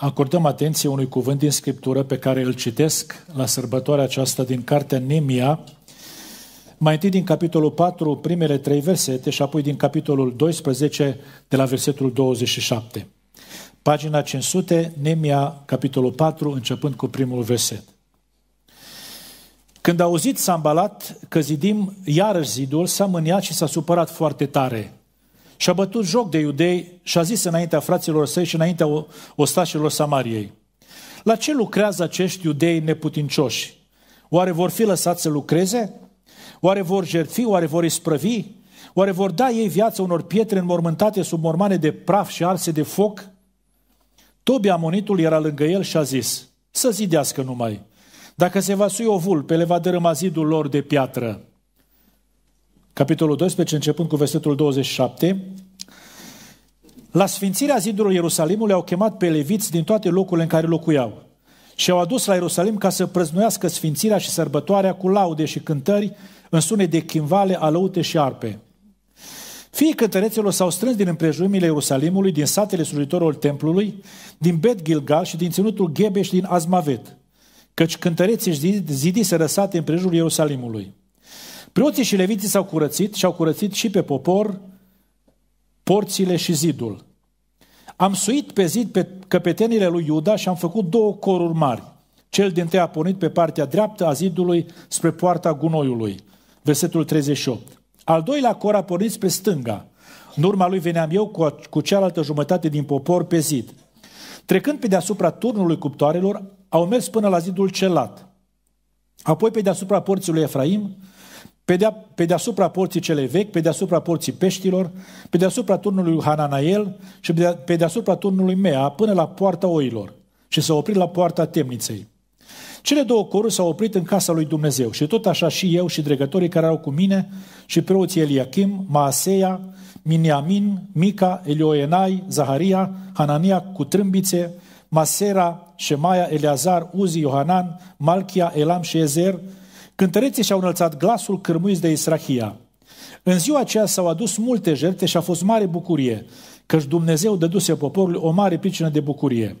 acordăm atenție unui cuvânt din Scriptură pe care îl citesc la sărbătoarea aceasta din cartea Nemia, mai întâi din capitolul 4, primele trei versete și apoi din capitolul 12, de la versetul 27. Pagina 500, Nemia, capitolul 4, începând cu primul verset. Când a auzit Sambalat că zidim iarăși zidul, s-a mâniat și s-a supărat foarte tare – și a bătut joc de iudei și a zis înaintea fraților săi și înaintea ostașilor Samariei. La ce lucrează acești iudei neputincioși? Oare vor fi lăsați să lucreze? Oare vor jertfi? Oare vor isprăvi? Oare vor da ei viață unor pietre înmormântate sub mormane de praf și arse de foc? Tobia Amonitul era lângă el și a zis, să zidească numai. Dacă se va sui o vulpe, le va dărâma zidul lor de piatră capitolul 12, începând cu versetul 27, la sfințirea zidurilor Ierusalimului au chemat pe leviți din toate locurile în care locuiau și au adus la Ierusalim ca să prăznuiască sfințirea și sărbătoarea cu laude și cântări în sune de chimvale, alăute și arpe. Fii cântărețelor s-au strâns din împrejurimile Ierusalimului, din satele slujitorilor templului, din Bet Gilgal și din ținutul Gebe și din Azmavet, căci cântăreții zidii se răsate împrejurul Ierusalimului. Preoții și leviții s-au curățit și au curățit și pe popor porțile și zidul. Am suit pe zid pe căpetenile lui Iuda și am făcut două coruri mari. Cel din tăi a pornit pe partea dreaptă a zidului spre poarta gunoiului. Versetul 38. Al doilea cor a pornit spre stânga. În urma lui veneam eu cu, cu cealaltă jumătate din popor pe zid. Trecând pe deasupra turnului cuptoarelor, au mers până la zidul celat. Apoi pe deasupra porții lui Efraim, pe, dea, pe deasupra porții cele vechi, pe deasupra porții peștilor, pe deasupra turnului Hananael și pe, de, pe deasupra turnului Mea, până la poarta oilor și s-a oprit la poarta temniței. Cele două coruri s-au oprit în casa lui Dumnezeu și tot așa și eu și dregătorii care au cu mine și preoții Eliachim, Maaseia, Miniamin, Mica, Elioenai, Zaharia, Hanania cu trâmbițe, Masera, Shemaia, Eleazar, Uzi, Iohanan, Malchia, Elam și Ezer Cântăreții și-au înălțat glasul cârmuiți de Israhia. În ziua aceea s-au adus multe jerte și a fost mare bucurie, căci Dumnezeu dăduse poporului o mare pricină de bucurie.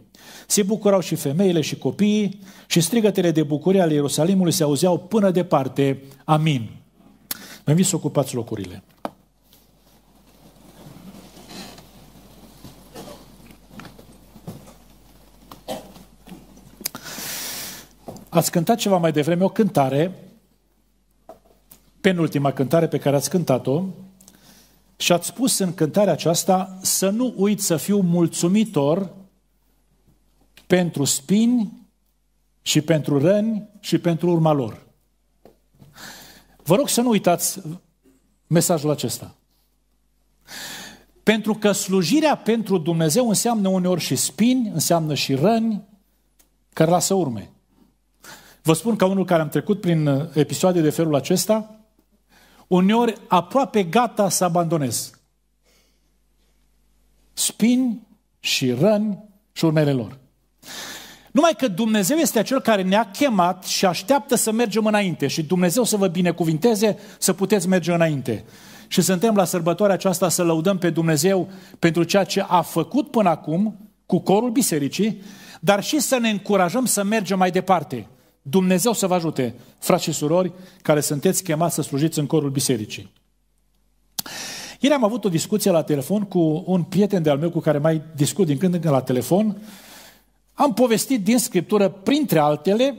Se bucurau și femeile și copiii și strigătele de bucurie ale Ierusalimului se auzeau până departe. Amin. Vă invit să ocupați locurile. Ați cântat ceva mai devreme o cântare penultima cântare pe care ați cântat-o și ați spus în cântarea aceasta să nu uit să fiu mulțumitor pentru spini și pentru răni și pentru urma lor. Vă rog să nu uitați mesajul acesta. Pentru că slujirea pentru Dumnezeu înseamnă uneori și spini, înseamnă și răni care lasă urme. Vă spun ca unul care am trecut prin episoade de felul acesta, uneori aproape gata să abandonez. Spini și răni și urmele lor. Numai că Dumnezeu este acel care ne-a chemat și așteaptă să mergem înainte și Dumnezeu să vă binecuvinteze să puteți merge înainte. Și suntem la sărbătoarea aceasta să lăudăm pe Dumnezeu pentru ceea ce a făcut până acum cu corul bisericii, dar și să ne încurajăm să mergem mai departe. Dumnezeu să vă ajute, frați și surori, care sunteți chemați să slujiți în corul bisericii. Ieri am avut o discuție la telefon cu un prieten de-al meu cu care mai discut din când în când la telefon. Am povestit din Scriptură, printre altele,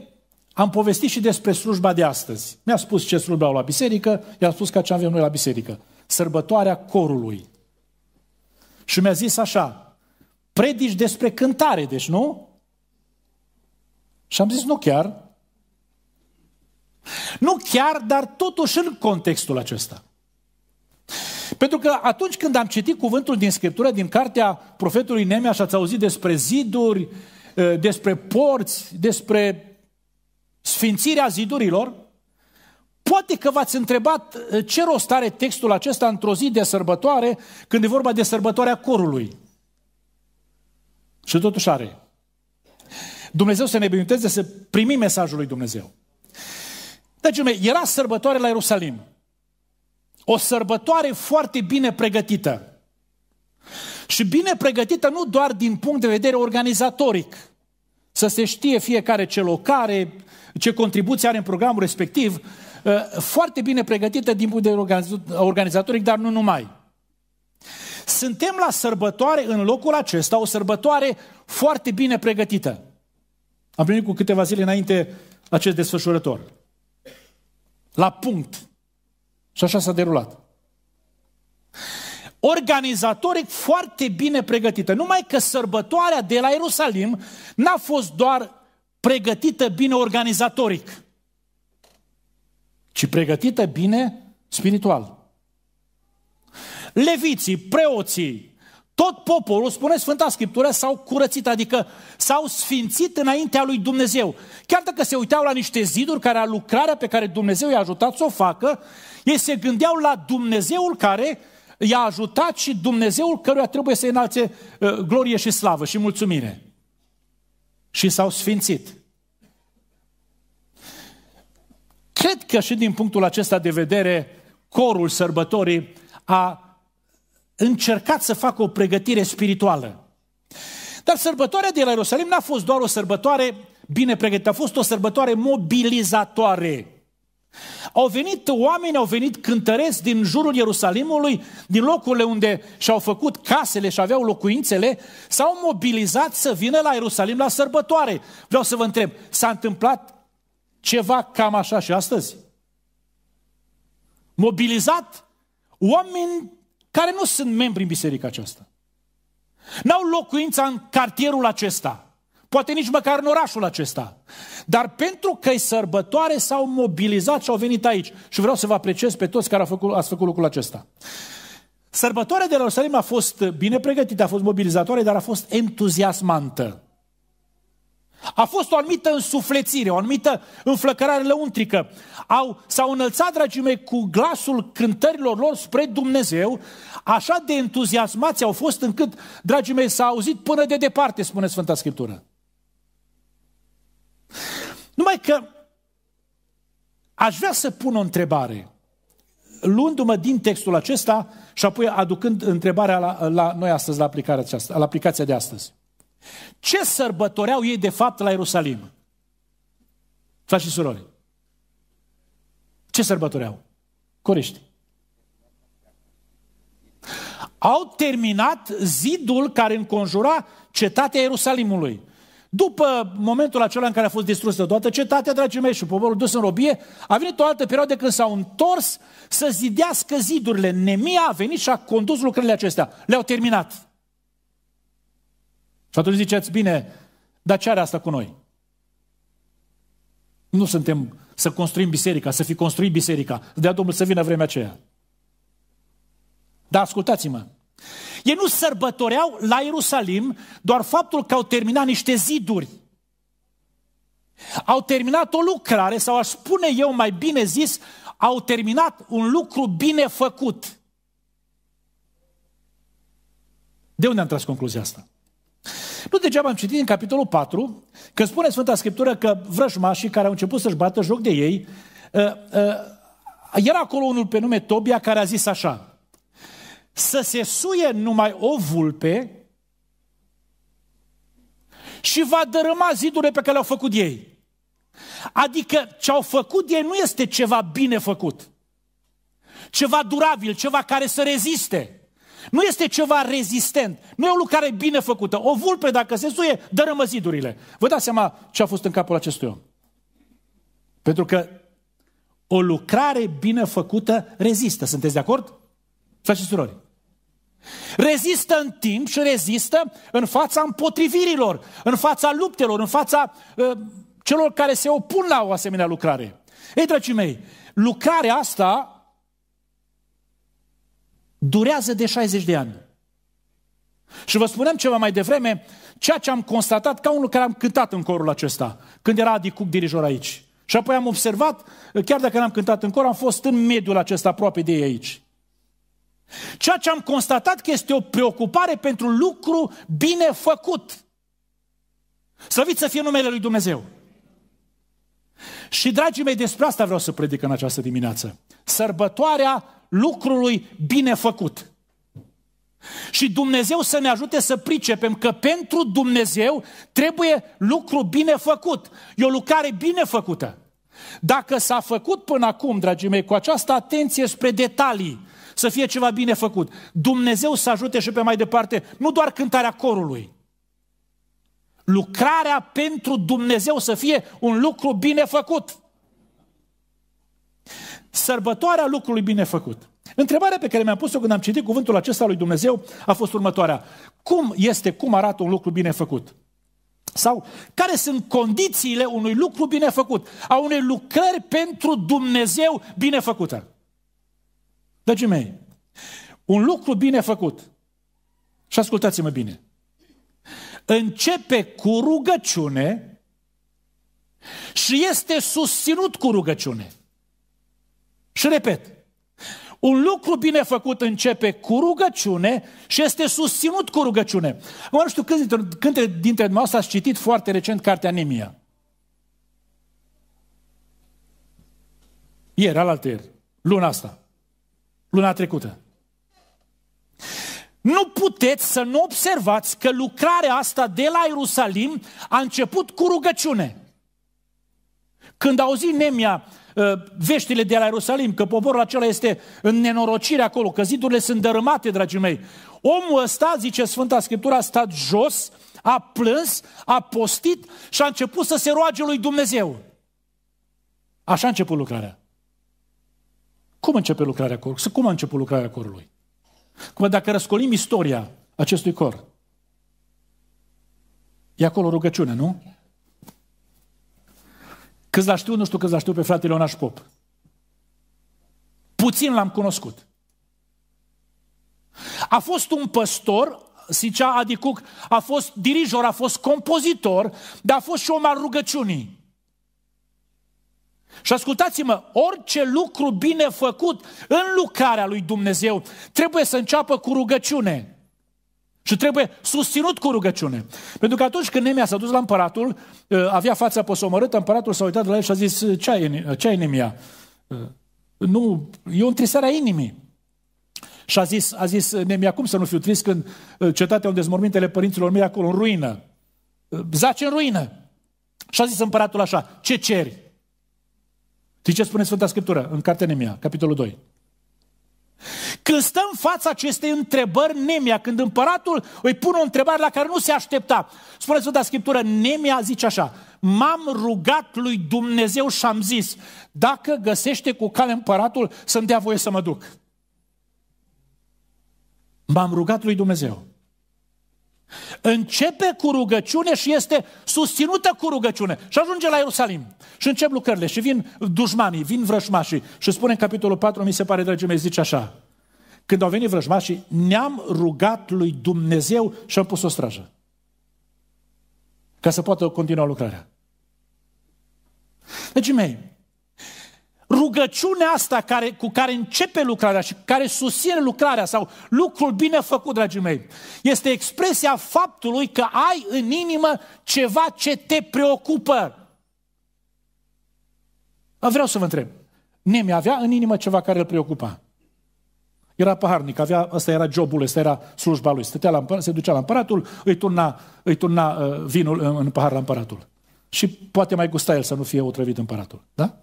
am povestit și despre slujba de astăzi. Mi-a spus ce slujba au la biserică, i a spus că ce avem noi la biserică. Sărbătoarea corului. Și mi-a zis așa, predici despre cântare, deci nu? Și am zis, nu chiar. Nu chiar, dar totuși în contextul acesta. Pentru că atunci când am citit cuvântul din Scriptură, din cartea profetului Nemea și ați auzit despre ziduri, eh, despre porți, despre sfințirea zidurilor, poate că v-ați întrebat eh, ce rost are textul acesta într-o zi de sărbătoare, când e vorba de sărbătoarea corului. Și totuși are. Dumnezeu să ne binecuvânteze să primim mesajul lui Dumnezeu. Dragii mei, era sărbătoare la Ierusalim. O sărbătoare foarte bine pregătită. Și bine pregătită nu doar din punct de vedere organizatoric, să se știe fiecare ce locare, ce contribuție are în programul respectiv, ă, foarte bine pregătită din punct de vedere organizatoric, dar nu numai. Suntem la sărbătoare în locul acesta, o sărbătoare foarte bine pregătită. Am venit cu câteva zile înainte acest desfășurător. La punct. Și așa s-a derulat. Organizatoric foarte bine pregătită. Numai că sărbătoarea de la Ierusalim n-a fost doar pregătită bine organizatoric, ci pregătită bine spiritual. Leviții, preoții, tot poporul, spune Sfânta Scriptură, s-au curățit, adică s-au sfințit înaintea lui Dumnezeu. Chiar dacă se uitau la niște ziduri care a lucrarea pe care Dumnezeu i-a ajutat să o facă, ei se gândeau la Dumnezeul care i-a ajutat și Dumnezeul căruia trebuie să înalțe uh, glorie și slavă și mulțumire. Și s-au sfințit. Cred că și din punctul acesta de vedere, corul sărbătorii a încercat să facă o pregătire spirituală. Dar sărbătoarea de la Ierusalim n-a fost doar o sărbătoare bine pregătită, a fost o sărbătoare mobilizatoare. Au venit oameni, au venit cântăreți din jurul Ierusalimului, din locurile unde și-au făcut casele și aveau locuințele, s-au mobilizat să vină la Ierusalim la sărbătoare. Vreau să vă întreb, s-a întâmplat ceva cam așa și astăzi? Mobilizat oameni care nu sunt membri în biserica aceasta. N-au locuința în cartierul acesta, poate nici măcar în orașul acesta. Dar pentru că e sărbătoare s-au mobilizat și au venit aici. Și vreau să vă apreciez pe toți care au făcut, ați făcut lucrul acesta. Sărbătoarea de la Ierusalim a fost bine pregătită, a fost mobilizatoare, dar a fost entuziasmantă. A fost o anumită însuflețire, o anumită înflăcărare lăuntrică. Au, s-au înălțat, dragii mei, cu glasul cântărilor lor spre Dumnezeu, așa de entuziasmați au fost încât, dragii mei, s-a auzit până de departe, spune Sfânta Scriptură. Numai că aș vrea să pun o întrebare, luându-mă din textul acesta și apoi aducând întrebarea la, la noi astăzi, la, aplicarea aceasta, la aplicația de astăzi. Ce sărbătoreau ei de fapt la Ierusalim? Frați și surori, ce sărbătoreau? Corești. Au terminat zidul care înconjura cetatea Ierusalimului. După momentul acela în care a fost distrusă toată cetatea, dragii mei, și poporul dus în robie, a venit o altă perioadă când s-au întors să zidească zidurile. Nemia a venit și a condus lucrurile acestea. Le-au terminat. Și atunci ziceți, bine, dar ce are asta cu noi? Nu suntem să construim biserica, să fi construit biserica, de a Domnul să vină vremea aceea. Dar ascultați-mă, ei nu sărbătoreau la Ierusalim doar faptul că au terminat niște ziduri. Au terminat o lucrare, sau aș spune eu mai bine zis, au terminat un lucru bine făcut. De unde am tras concluzia asta? Nu degeaba am citit în capitolul 4 că spune Sfânta Scriptură că vrăjmașii care au început să-și bată joc de ei, ă, ă, era acolo unul pe nume Tobia care a zis așa, să se suie numai o vulpe și va dărâma zidurile pe care le-au făcut ei. Adică ce au făcut ei nu este ceva bine făcut, ceva durabil, ceva care să reziste. Nu este ceva rezistent, nu e o lucrare bine făcută. O vulpe, dacă se suie, dărâmă zidurile. Vă dați seama ce a fost în capul acestui om. Pentru că o lucrare bine făcută rezistă. Sunteți de acord? Frate și surori. Rezistă în timp și rezistă în fața împotrivirilor, în fața luptelor, în fața uh, celor care se opun la o asemenea lucrare. Ei, dragii mei, lucrarea asta durează de 60 de ani. Și vă spuneam ceva mai devreme, ceea ce am constatat ca unul care am cântat în corul acesta, când era Adi Cuc dirijor aici. Și apoi am observat, chiar dacă n-am cântat în cor, am fost în mediul acesta aproape de ei aici. Ceea ce am constatat că este o preocupare pentru lucru bine făcut. Slăvit să fie numele Lui Dumnezeu. Și, dragii mei, despre asta vreau să predic în această dimineață sărbătoarea lucrului bine făcut. Și Dumnezeu să ne ajute să pricepem că pentru Dumnezeu trebuie lucru bine făcut. E o lucrare bine făcută. Dacă s-a făcut până acum, dragii mei, cu această atenție spre detalii, să fie ceva bine făcut. Dumnezeu să ajute și pe mai departe, nu doar cântarea corului. Lucrarea pentru Dumnezeu să fie un lucru bine făcut sărbătoarea lucrului bine făcut. Întrebarea pe care mi-am pus-o când am citit cuvântul acesta lui Dumnezeu a fost următoarea. Cum este, cum arată un lucru bine făcut? Sau care sunt condițiile unui lucru bine făcut, a unei lucrări pentru Dumnezeu bine făcută? Dragii mei, un lucru bine făcut, și ascultați-mă bine, începe cu rugăciune și este susținut cu rugăciune. Și repet, un lucru bine făcut începe cu rugăciune și este susținut cu rugăciune. Acum nu știu câți dintre, câte dintre dumneavoastră ați citit foarte recent cartea Nemia. Ieri, alaltă ieri, luna asta, luna trecută. Nu puteți să nu observați că lucrarea asta de la Ierusalim a început cu rugăciune. Când auzi Nemia, Ă, veștile de la Ierusalim, că poporul acela este în nenorocire acolo, că zidurile sunt dărâmate, dragii mei. Omul ăsta, zice Sfânta Scriptură, a stat jos, a plâns, a postit și a început să se roage lui Dumnezeu. Așa a început lucrarea. Cum începe lucrarea corului? Cum a început lucrarea corului? Cum dacă răscolim istoria acestui cor, e acolo rugăciune, nu? Câți la știu, nu știu câți la știu pe fratele Onaș Pop. Puțin l-am cunoscut. A fost un păstor, zicea Adicuc, a fost dirijor, a fost compozitor, dar a fost și om al rugăciunii. Și ascultați-mă, orice lucru bine făcut în lucrarea lui Dumnezeu trebuie să înceapă cu rugăciune. Și trebuie susținut cu rugăciune. Pentru că atunci când Nemia s-a dus la împăratul, uh, avea fața posomorâtă, împăratul s-a uitat la el și a zis, uh, ce ai, uh, ce ai Nemia? Nu, e o întrisare a inimii. Și a zis, a zis Nemia, cum să nu fiu trist când cetatea unde mormintele părinților mei acolo, în ruină, zace în ruină. Și a zis împăratul așa, ce ceri? Știi ce spune Sfânta Scriptură în Cartea Nemia, capitolul 2? Când stăm în fața acestei întrebări, Nemia, când împăratul îi pune o întrebare la care nu se aștepta, spuneți-vă de Scriptură, Nemia zice așa, m-am rugat lui Dumnezeu și am zis, dacă găsește cu cale împăratul, să-mi dea voie să mă duc. M-am rugat lui Dumnezeu. Începe cu rugăciune și este susținută cu rugăciune. Și ajunge la Ierusalim. Și încep lucrările. Și vin dușmanii, vin vrăjmașii. Și spune în capitolul 4, mi se pare, dragii mei, zice așa. Când au venit vrăjmașii, ne-am rugat lui Dumnezeu și am pus o strajă. Ca să poată continua lucrarea. Dragii mei, rugăciunea asta care, cu care începe lucrarea și care susține lucrarea sau lucrul bine făcut, dragii mei, este expresia faptului că ai în inimă ceva ce te preocupă. Vreau să vă întreb. Nemi avea în inimă ceva care îl preocupa. Era paharnic, avea, asta era jobul, asta era slujba lui. Stătea la împărat, se ducea la împăratul, îi turna, îi turna uh, vinul în, în pahar la împăratul. Și poate mai gusta el să nu fie otrăvit împăratul. Da?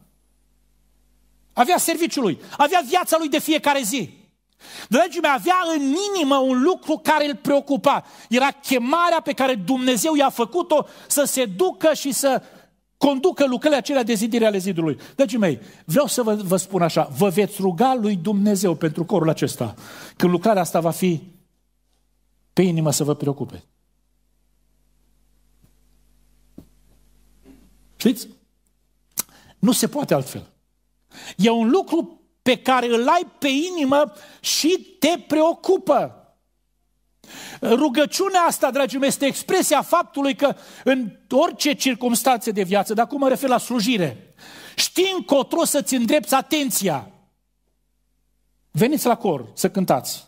avea serviciul lui, avea viața lui de fiecare zi. Dragii mei, avea în inimă un lucru care îl preocupa. Era chemarea pe care Dumnezeu i-a făcut-o să se ducă și să conducă lucrările acelea de zidire ale zidului. Dragii mei, vreau să vă, vă spun așa, vă veți ruga lui Dumnezeu pentru corul acesta, că lucrarea asta va fi pe inimă să vă preocupe. Știți? Nu se poate altfel. E un lucru pe care îl ai pe inimă și te preocupă. Rugăciunea asta, dragii mei, este expresia faptului că în orice circunstanțe de viață, dar acum mă refer la slujire, știi încotro să-ți îndrepți atenția. Veniți la cor să cântați.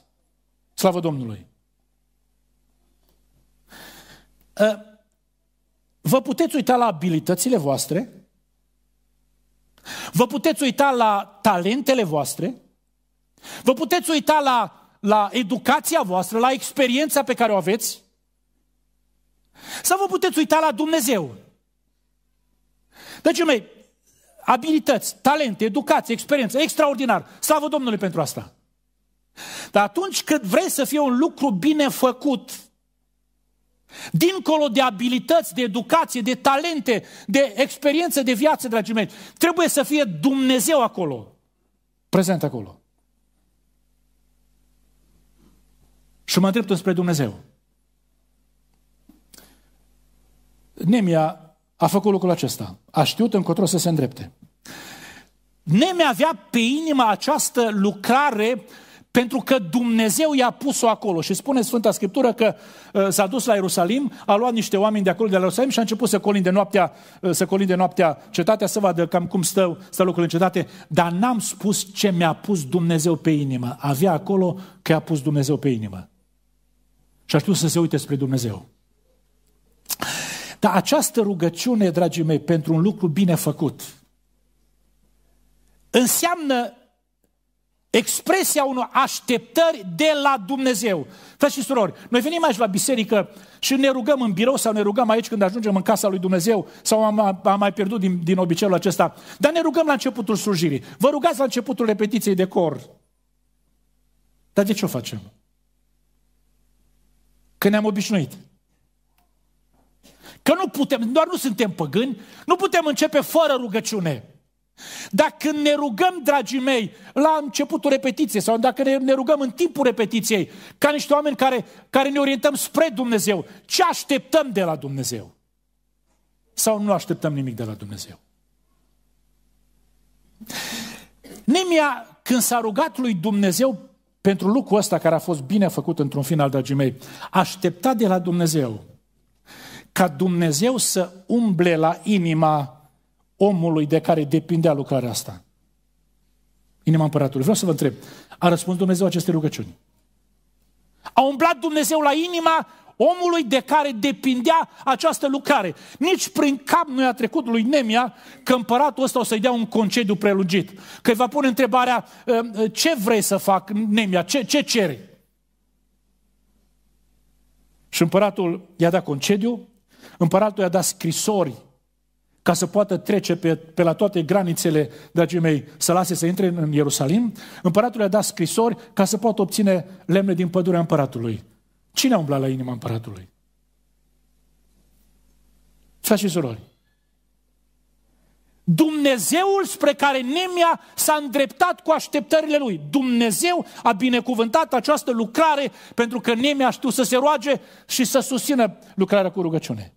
Slavă Domnului! Ă, vă puteți uita la abilitățile voastre, Vă puteți uita la talentele voastre, vă puteți uita la, la educația voastră, la experiența pe care o aveți, sau vă puteți uita la Dumnezeu. Deci, mei, abilități, talente, educație, experiență, extraordinar. Slavă Domnului pentru asta! Dar atunci când vrei să fie un lucru bine făcut, Dincolo de abilități, de educație, de talente, de experiență de viață, dragii mei, trebuie să fie Dumnezeu acolo, prezent acolo. Și mă îndrept spre Dumnezeu. Nemia a făcut lucrul acesta. A știut încotro să se îndrepte. Nemia avea pe inimă această lucrare uh, pentru că Dumnezeu i-a pus-o acolo și spune Sfânta Scriptură că uh, s-a dus la Ierusalim, a luat niște oameni de acolo de la Ierusalim și a început să colinde noaptea, uh, să colinde noaptea cetatea, să vadă cam cum stă, stă lucrurile în cetate, dar n-am spus ce mi-a pus Dumnezeu pe inimă. Avea acolo că a pus Dumnezeu pe inimă. Și a știut să se uite spre Dumnezeu. Dar această rugăciune, dragii mei, pentru un lucru bine făcut, înseamnă expresia unor așteptări de la Dumnezeu. Frați și surori, noi venim aici la biserică și ne rugăm în birou sau ne rugăm aici când ajungem în casa lui Dumnezeu sau am, am mai pierdut din, din obiceiul acesta, dar ne rugăm la începutul slujirii. Vă rugați la începutul repetiției de cor. Dar de ce o facem? Că ne-am obișnuit. Că nu putem, doar nu suntem păgâni, nu putem începe fără rugăciune. Dacă când ne rugăm, dragii mei, la începutul repetiției sau dacă ne rugăm în timpul repetiției, ca niște oameni care, care ne orientăm spre Dumnezeu, ce așteptăm de la Dumnezeu? Sau nu așteptăm nimic de la Dumnezeu? Nemia, când s-a rugat lui Dumnezeu pentru lucrul ăsta care a fost bine făcut într-un final, dragii mei, aștepta de la Dumnezeu ca Dumnezeu să umble la inima omului de care depindea lucrarea asta. Inima împăratului. Vreau să vă întreb, a răspuns Dumnezeu aceste rugăciuni? A umblat Dumnezeu la inima omului de care depindea această lucrare. Nici prin cap nu i-a trecut lui Nemia că împăratul ăsta o să-i dea un concediu prelungit. Că îi va pune întrebarea, ă, ă, ce vrei să fac, Nemia, ce, ce ceri? Și împăratul i-a dat concediu, împăratul i-a dat scrisori ca să poată trece pe, pe la toate granițele, dragii mei, să lase să intre în Ierusalim, împăratul le-a dat scrisori ca să poată obține lemne din pădurea împăratului. Cine a umblat la inima împăratului? Frați și surori, Dumnezeul spre care Nemia s-a îndreptat cu așteptările lui. Dumnezeu a binecuvântat această lucrare pentru că Nemia a știut să se roage și să susțină lucrarea cu rugăciune.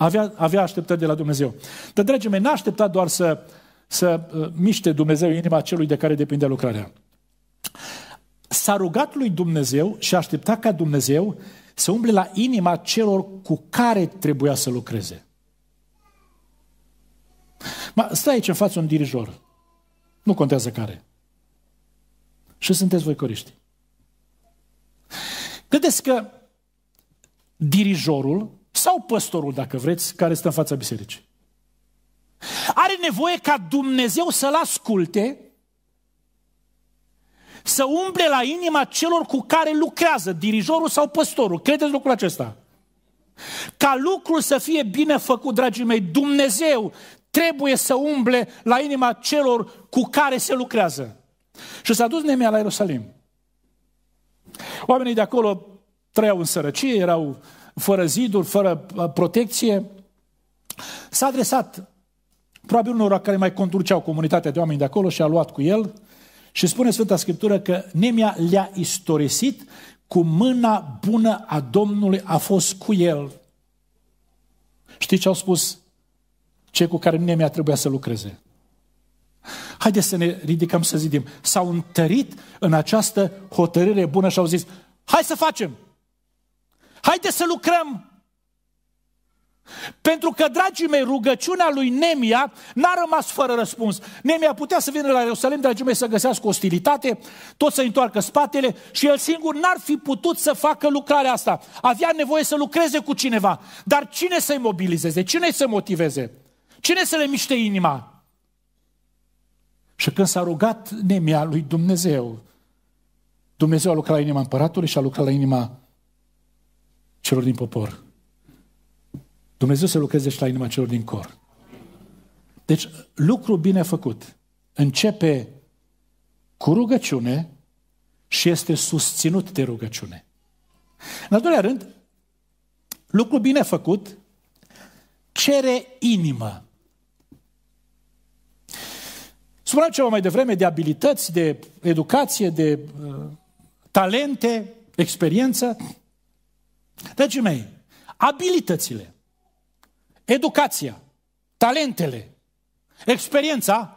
Avea, avea așteptări de la Dumnezeu. Dar, dragii mei, n-a așteptat doar să, să uh, miște Dumnezeu inima celui de care depinde lucrarea. S-a rugat lui Dumnezeu și a așteptat ca Dumnezeu să umble la inima celor cu care trebuia să lucreze. Ma, stai aici în față un dirijor. Nu contează care. Și sunteți voi coriști. Credeți că dirijorul sau păstorul, dacă vreți, care stă în fața bisericii. Are nevoie ca Dumnezeu să-l asculte, să umple la inima celor cu care lucrează, dirijorul sau păstorul. Credeți lucrul acesta? Ca lucrul să fie bine făcut, dragii mei, Dumnezeu trebuie să umble la inima celor cu care se lucrează. Și s-a dus Nemia la Ierusalim. Oamenii de acolo trăiau în sărăcie, erau fără ziduri, fără uh, protecție. S-a adresat probabil unor care mai conduceau comunitatea de oameni de acolo și a luat cu el și spune Sfânta Scriptură că Nemia le-a istorisit cu mâna bună a Domnului a fost cu el. Știți ce au spus cei cu care Nemia trebuia să lucreze? Haideți să ne ridicăm să zidim. S-au întărit în această hotărâre bună și au zis, hai să facem! Haideți să lucrăm! Pentru că, dragii mei, rugăciunea lui Nemia n-a rămas fără răspuns. Nemia putea să vină la Ierusalim, dragii mei, să găsească ostilitate, tot să întoarcă spatele și el singur n-ar fi putut să facă lucrarea asta. Avea nevoie să lucreze cu cineva. Dar cine să-i mobilizeze? Cine să motiveze? Cine să le miște inima? Și când s-a rugat Nemia lui Dumnezeu, Dumnezeu a lucrat la inima împăratului și a lucrat la inima celor din popor. Dumnezeu să lucreze și la inima celor din cor. Deci, lucru bine făcut începe cu rugăciune și este susținut de rugăciune. În al doilea rând, lucru bine făcut cere inimă. Spuneam ceva mai devreme de abilități, de educație, de uh, talente, experiență. Dragii mei, abilitățile, educația, talentele, experiența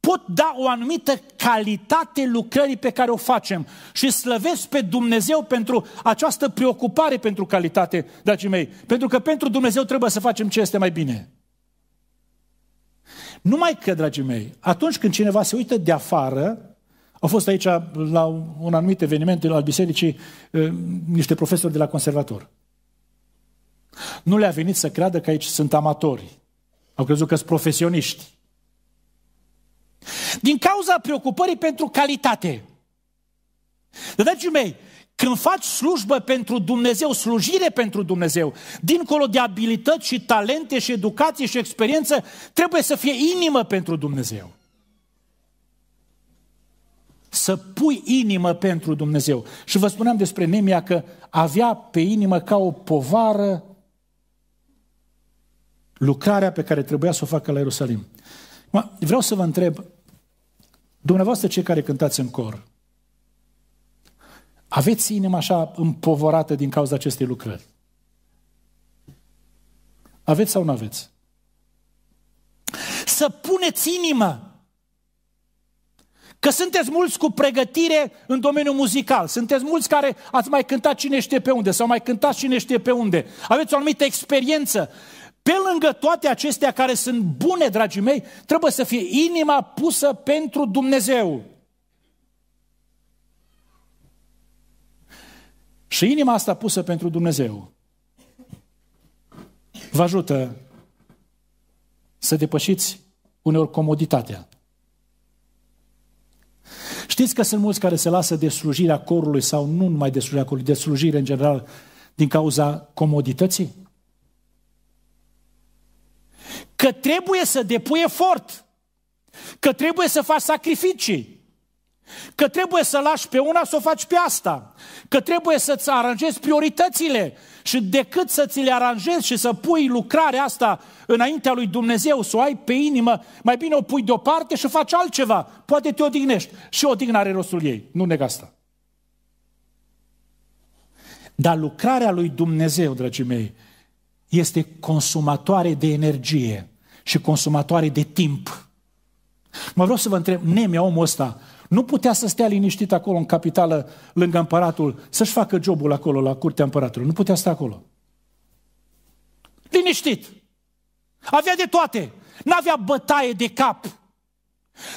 pot da o anumită calitate lucrării pe care o facem și slăvesc pe Dumnezeu pentru această preocupare pentru calitate, dragii mei. Pentru că pentru Dumnezeu trebuie să facem ce este mai bine. Numai că, dragii mei, atunci când cineva se uită de afară au fost aici, la un anumit eveniment al bisericii, eh, niște profesori de la conservator. Nu le-a venit să creadă că aici sunt amatori. Au crezut că sunt profesioniști. Din cauza preocupării pentru calitate. Dragii mei, când faci slujbă pentru Dumnezeu, slujire pentru Dumnezeu, dincolo de abilități și talente și educație și experiență, trebuie să fie inimă pentru Dumnezeu să pui inimă pentru Dumnezeu. Și vă spuneam despre Nemia că avea pe inimă ca o povară lucrarea pe care trebuia să o facă la Ierusalim. Vreau să vă întreb, dumneavoastră cei care cântați în cor, aveți inima așa împovorată din cauza acestei lucrări? Aveți sau nu aveți? Să puneți inimă Că sunteți mulți cu pregătire în domeniul muzical. Sunteți mulți care ați mai cântat cine știe pe unde sau mai cântat cine știe pe unde. Aveți o anumită experiență. Pe lângă toate acestea care sunt bune, dragii mei, trebuie să fie inima pusă pentru Dumnezeu. Și inima asta pusă pentru Dumnezeu vă ajută să depășiți uneori comoditatea. Știți că sunt mulți care se lasă de slujirea corului sau nu numai de slujirea corului, de slujire în general din cauza comodității? Că trebuie să depui efort, că trebuie să faci sacrificii, Că trebuie să lași pe una, să o faci pe asta. Că trebuie să-ți aranjezi prioritățile. Și decât să ți le aranjezi și să pui lucrarea asta înaintea lui Dumnezeu, să o ai pe inimă, mai bine o pui deoparte și faci altceva. Poate te odihnești. Și odihna are rostul ei. Nu neg asta. Dar lucrarea lui Dumnezeu, dragii mei, este consumatoare de energie și consumatoare de timp. Mă vreau să vă întreb, nemea omul ăsta, nu putea să stea liniștit acolo în capitală, lângă împăratul, să-și facă jobul acolo, la curtea împăratului. Nu putea sta acolo. Liniștit. Avea de toate. N-avea bătaie de cap.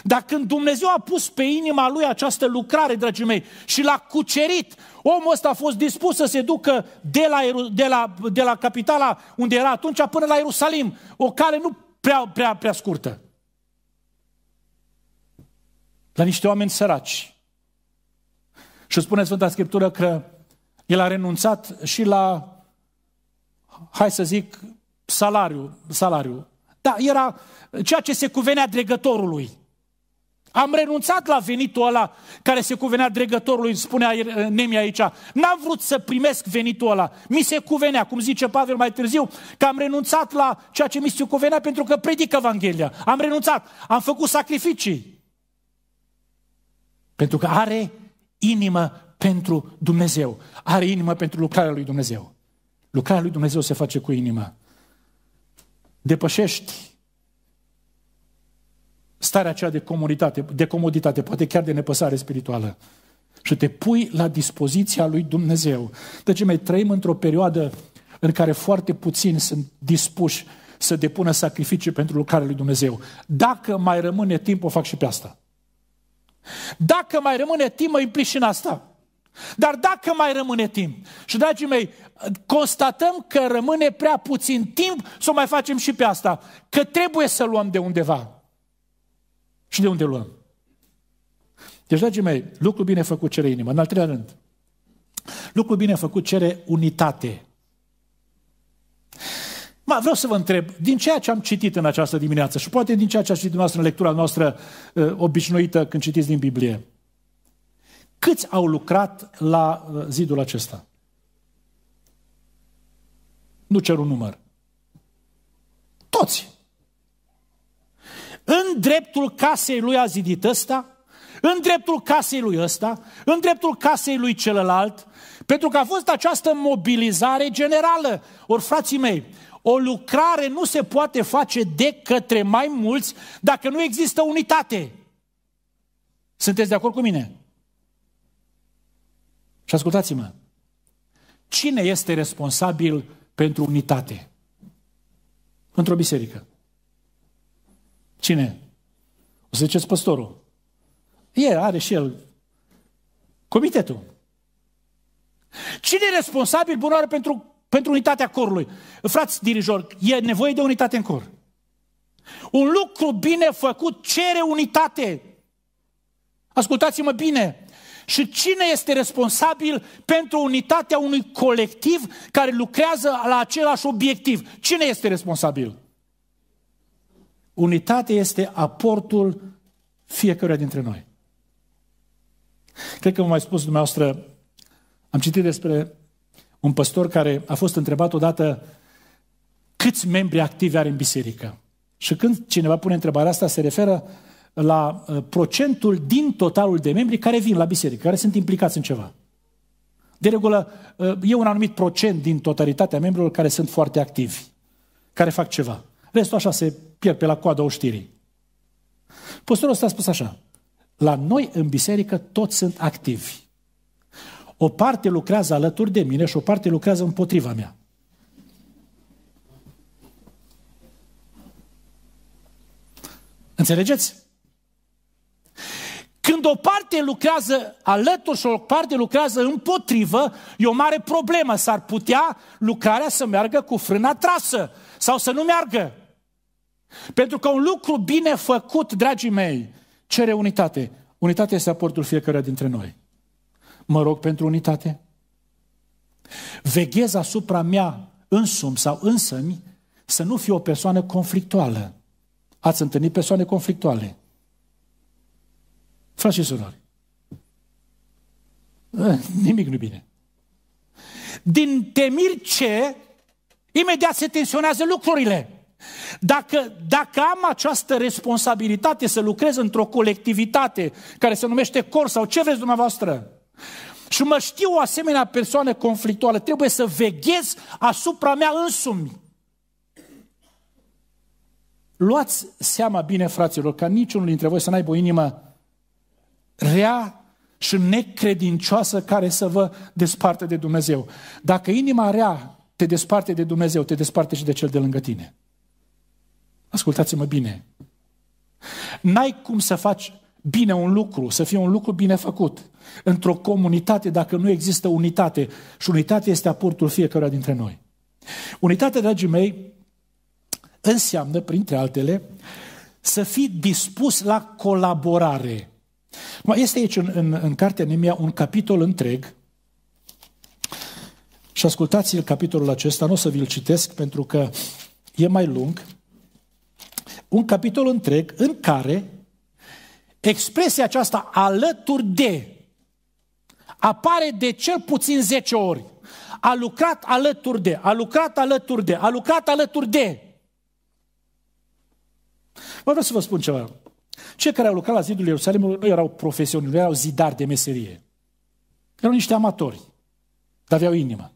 Dar când Dumnezeu a pus pe inima lui această lucrare, dragii mei, și l-a cucerit, omul ăsta a fost dispus să se ducă de la, de la, de la capitala unde era atunci până la Ierusalim. O cale nu prea, prea, prea scurtă la niște oameni săraci. Și spune Sfânta Scriptură că el a renunțat și la, hai să zic, salariu. salariu. Da, era ceea ce se cuvenea dregătorului. Am renunțat la venitul ăla care se cuvenea dregătorului, spunea eh, Nemia aici. N-am vrut să primesc venitul ăla. Mi se cuvenea, cum zice Pavel mai târziu, că am renunțat la ceea ce mi se cuvenea pentru că predic Evanghelia. Am renunțat, am făcut sacrificii. Pentru că are inimă pentru Dumnezeu. Are inimă pentru lucrarea lui Dumnezeu. Lucrarea lui Dumnezeu se face cu inimă. Depășești starea aceea de comoditate, de comoditate, poate chiar de nepăsare spirituală. Și te pui la dispoziția lui Dumnezeu. Deci mai trăim într-o perioadă în care foarte puțini sunt dispuși să depună sacrificii pentru lucrarea lui Dumnezeu. Dacă mai rămâne timp, o fac și pe asta. Dacă mai rămâne timp, mă implic și în asta. Dar dacă mai rămâne timp, și dragii mei, constatăm că rămâne prea puțin timp să o mai facem și pe asta, că trebuie să luăm de undeva. Și de unde luăm? Deci, dragii mei, lucru bine făcut cere inimă. În al treilea rând, lucru bine făcut cere unitate. Ma, vreau să vă întreb, din ceea ce am citit în această dimineață și poate din ceea ce ați citit dumneavoastră în lectura noastră uh, obișnuită când citiți din Biblie, câți au lucrat la uh, zidul acesta? Nu cer un număr. Toți. În dreptul casei lui a zidit ăsta, în dreptul casei lui ăsta, în dreptul casei lui celălalt, pentru că a fost această mobilizare generală. Ori, frații mei, o lucrare nu se poate face de către mai mulți dacă nu există unitate. Sunteți de acord cu mine? Și ascultați-mă. Cine este responsabil pentru unitate? Într-o biserică. Cine? O să ziceți păstorul. E, are și el comitetul. Cine e responsabil, bună oară, pentru pentru unitatea corului. Frați dirijori, e nevoie de unitate în cor. Un lucru bine făcut cere unitate. Ascultați-mă bine. Și cine este responsabil pentru unitatea unui colectiv care lucrează la același obiectiv? Cine este responsabil? Unitate este aportul fiecăruia dintre noi. Cred că v-am mai spus dumneavoastră, am citit despre un păstor care a fost întrebat odată câți membri activi are în biserică. Și când cineva pune întrebarea asta, se referă la uh, procentul din totalul de membri care vin la biserică, care sunt implicați în ceva. De regulă, uh, e un anumit procent din totalitatea membrilor care sunt foarte activi, care fac ceva. Restul așa se pierd pe la coada oștirii. Păstorul ăsta a spus așa, la noi în biserică toți sunt activi. O parte lucrează alături de mine și o parte lucrează împotriva mea. Înțelegeți? Când o parte lucrează alături și o parte lucrează împotrivă, e o mare problemă. S-ar putea lucrarea să meargă cu frâna trasă sau să nu meargă. Pentru că un lucru bine făcut, dragii mei, cere unitate. Unitatea este aportul fiecăruia dintre noi mă rog pentru unitate. Veghez asupra mea însumi sau însămi să nu fiu o persoană conflictuală. Ați întâlnit persoane conflictuale. Frați și surori, eh, nimic nu bine. Din temir ce, imediat se tensionează lucrurile. Dacă, dacă am această responsabilitate să lucrez într-o colectivitate care se numește cor sau ce vreți dumneavoastră, și mă știu o asemenea persoană conflictuală. Trebuie să veghez asupra mea însumi. Luați seama bine, fraților, ca niciunul dintre voi să n-aibă o inimă rea și necredincioasă care să vă desparte de Dumnezeu. Dacă inima rea te desparte de Dumnezeu, te desparte și de cel de lângă tine. Ascultați-mă bine. N-ai cum să faci bine un lucru, să fie un lucru bine făcut, într-o comunitate dacă nu există unitate. Și unitate este aportul fiecăruia dintre noi. Unitatea, dragii mei, înseamnă, printre altele, să fii dispus la colaborare. Este aici în, în, în cartea Nemia un capitol întreg și ascultați-l capitolul acesta, nu o să vi-l citesc pentru că e mai lung, un capitol întreg în care expresia aceasta alături de apare de cel puțin 10 ori. A lucrat alături de, a lucrat alături de, a lucrat alături de. Vă vreau să vă spun ceva. Cei care au lucrat la zidul Ierusalimului nu erau profesioniști, nu erau zidari de meserie. Erau niște amatori, dar aveau inimă.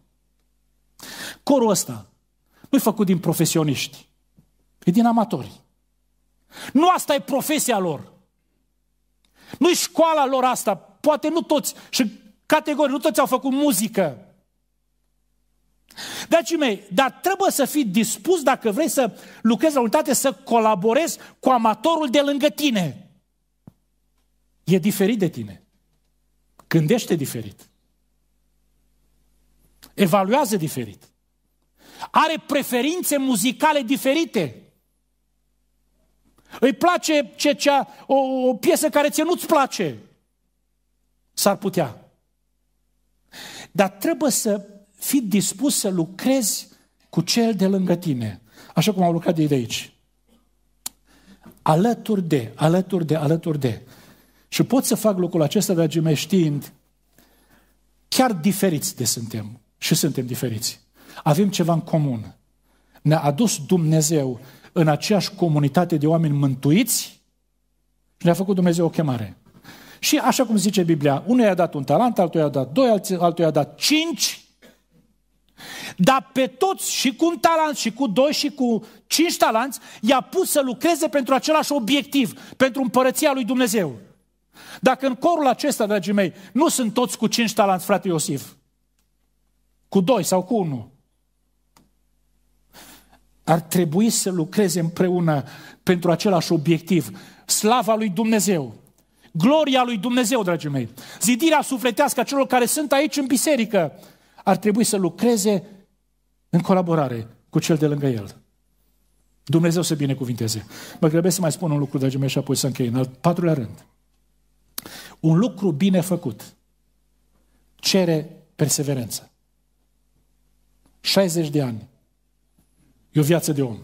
Corul ăsta nu e făcut din profesioniști, e din amatori. Nu asta e profesia lor. Nu e școala lor asta. Poate nu toți. Și Categorii nu toți au făcut muzică. Dragii mei, dar trebuie să fii dispus dacă vrei să lucrezi la unitate, să colaborezi cu amatorul de lângă tine. E diferit de tine. Gândește diferit. Evaluează diferit. Are preferințe muzicale diferite. Îi place ce, ce, o, o piesă care ți nu-ți place. S-ar putea. Dar trebuie să fii dispus să lucrezi cu cel de lângă tine, așa cum au lucrat ei de aici. Alături de, alături de, alături de. Și pot să fac lucrul acesta, dragii mei, știind chiar diferiți de suntem. Și suntem diferiți. Avem ceva în comun. Ne-a adus Dumnezeu în aceeași comunitate de oameni mântuiți și ne-a făcut Dumnezeu o chemare. Și așa cum zice Biblia, unul i-a dat un talent, altul i-a dat doi, altul i-a dat cinci, dar pe toți și cu un talent și cu doi și cu cinci talanți i-a pus să lucreze pentru același obiectiv, pentru împărăția lui Dumnezeu. Dacă în corul acesta, dragii mei, nu sunt toți cu cinci talanți, frate Iosif, cu doi sau cu unul, ar trebui să lucreze împreună pentru același obiectiv, slava lui Dumnezeu gloria lui Dumnezeu, dragii mei. Zidirea sufletească a celor care sunt aici în biserică ar trebui să lucreze în colaborare cu cel de lângă el. Dumnezeu să binecuvinteze. Mă grăbesc să mai spun un lucru, dragii mei, și apoi să închei. În al patrulea rând, un lucru bine făcut cere perseverență. 60 de ani e o viață de om.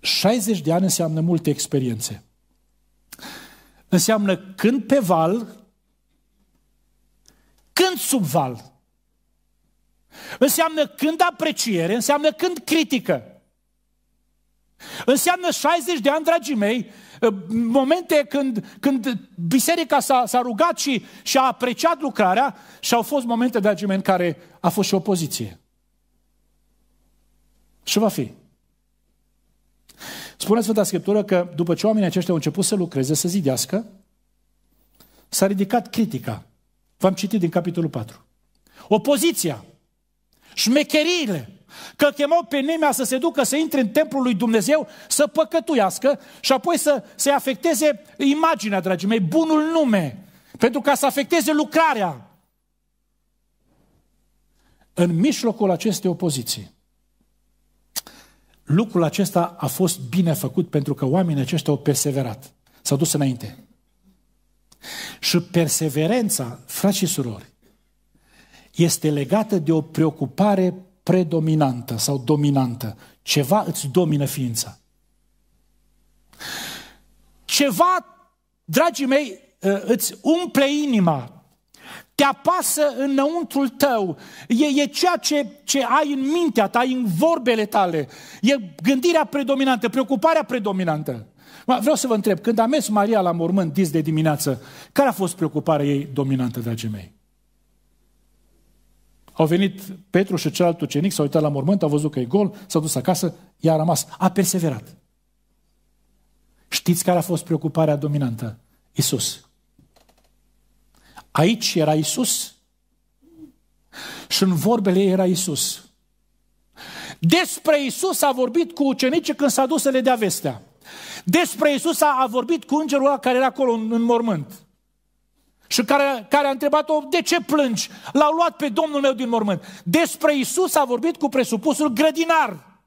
60 de ani înseamnă multe experiențe înseamnă când pe val, când sub val. Înseamnă când apreciere, înseamnă când critică. Înseamnă 60 de ani, dragii mei, ă, momente când, când biserica s-a, s-a rugat și, și a apreciat lucrarea și au fost momente, dragii mei, în care a fost și opoziție. Și va fi. Spune Sfânta Scriptură că după ce oamenii aceștia au început să lucreze, să zidească, s-a ridicat critica. V-am citit din capitolul 4. Opoziția, șmecheriile, că chemau pe nimea să se ducă să intre în templul lui Dumnezeu, să păcătuiască și apoi să se afecteze imaginea, dragii mei, bunul nume, pentru ca să afecteze lucrarea. În mijlocul acestei opoziții, lucrul acesta a fost bine făcut pentru că oamenii aceștia au perseverat. S-au dus înainte. Și perseverența, frați și surori, este legată de o preocupare predominantă sau dominantă. Ceva îți domină ființa. Ceva, dragii mei, îți umple inima te apasă înăuntrul tău, e, e ceea ce, ce ai în mintea ta, ai în vorbele tale, e gândirea predominantă, preocuparea predominantă. Vreau să vă întreb, când a mers Maria la mormânt dis de dimineață, care a fost preocuparea ei dominantă, dragii mei? Au venit Petru și celălalt ucenic, s-au uitat la mormânt, au văzut că e gol, s a dus acasă, i a rămas. A perseverat. Știți care a fost preocuparea dominantă? Isus. Aici era Isus și în vorbele ei era Isus. Despre Isus a vorbit cu ucenicii când s-a dus să le dea vestea. Despre Isus a, a vorbit cu îngerul ăla care era acolo în, în mormânt. Și care, care a întrebat-o, de ce plângi? L-au luat pe Domnul meu din mormânt. Despre Isus a vorbit cu presupusul grădinar.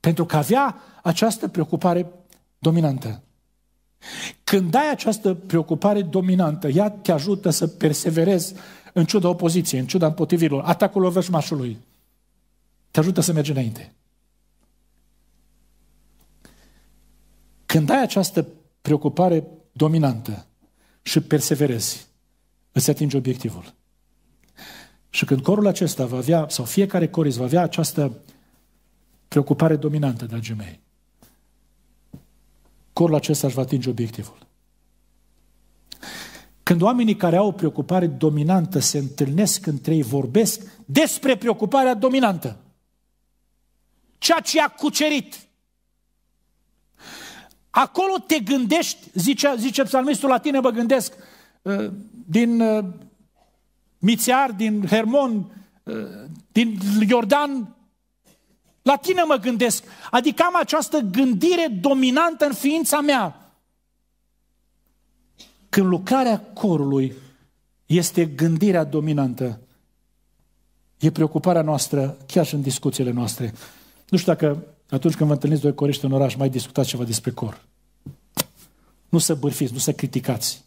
Pentru că avea această preocupare dominantă. Când ai această preocupare dominantă, ea te ajută să perseverezi în ciuda opoziției, în ciuda împotrivirilor, atacul vășmașului. Te ajută să mergi înainte. Când ai această preocupare dominantă și perseverezi, îți atingi obiectivul. Și când corul acesta va avea, sau fiecare coris va avea această preocupare dominantă, dragii mei, corul acesta își va atinge obiectivul. Când oamenii care au o preocupare dominantă se întâlnesc între ei, vorbesc despre preocuparea dominantă. Ceea ce a cucerit. Acolo te gândești, zice, zice psalmistul la tine, mă gândesc, uh, din uh, Mițiar, din Hermon, uh, din Iordan, la tine mă gândesc. Adică am această gândire dominantă în ființa mea. Când lucrarea corului este gândirea dominantă, e preocuparea noastră chiar și în discuțiile noastre. Nu știu dacă atunci când vă întâlniți doi corești în oraș, mai discutați ceva despre cor. Nu să bârfiți, nu să criticați.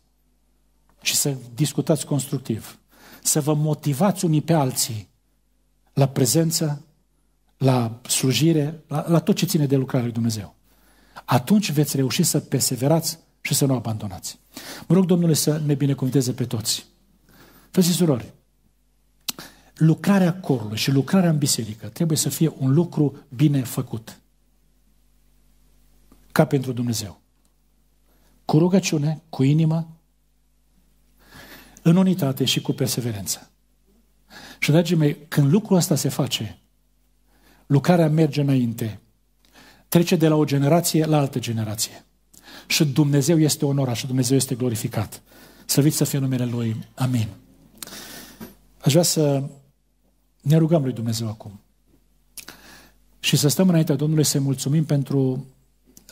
ci să discutați constructiv. Să vă motivați unii pe alții la prezența la slujire, la, la tot ce ține de lucrarea lui Dumnezeu. Atunci veți reuși să perseverați și să nu abandonați. Mă rog, Domnule, să ne binecuvânteze pe toți. Frăți și surori, lucrarea corului și lucrarea în biserică trebuie să fie un lucru bine făcut. Ca pentru Dumnezeu. Cu rugăciune, cu inimă, în unitate și cu perseverență. Și, dragii mei, când lucrul ăsta se face, lucrarea merge înainte. Trece de la o generație la altă generație. Și Dumnezeu este onorat și Dumnezeu este glorificat. Slăvit să fie numele Lui. Amin. Aș vrea să ne rugăm lui Dumnezeu acum. Și să stăm înaintea Domnului să-i mulțumim pentru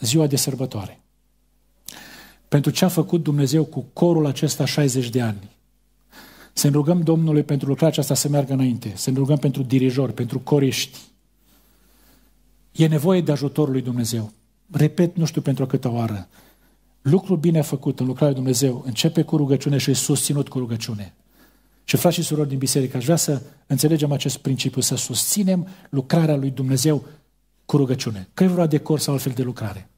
ziua de sărbătoare. Pentru ce a făcut Dumnezeu cu corul acesta 60 de ani. Să ne rugăm Domnului pentru lucrarea aceasta să meargă înainte. Să ne rugăm pentru dirijori, pentru coriști, E nevoie de ajutorul lui Dumnezeu. Repet, nu știu pentru câtă oară. Lucru bine făcut în lucrarea lui Dumnezeu începe cu rugăciune și e susținut cu rugăciune. Și frați și surori din biserică, aș vrea să înțelegem acest principiu, să susținem lucrarea lui Dumnezeu cu rugăciune. Că e vreo de cor sau altfel de lucrare.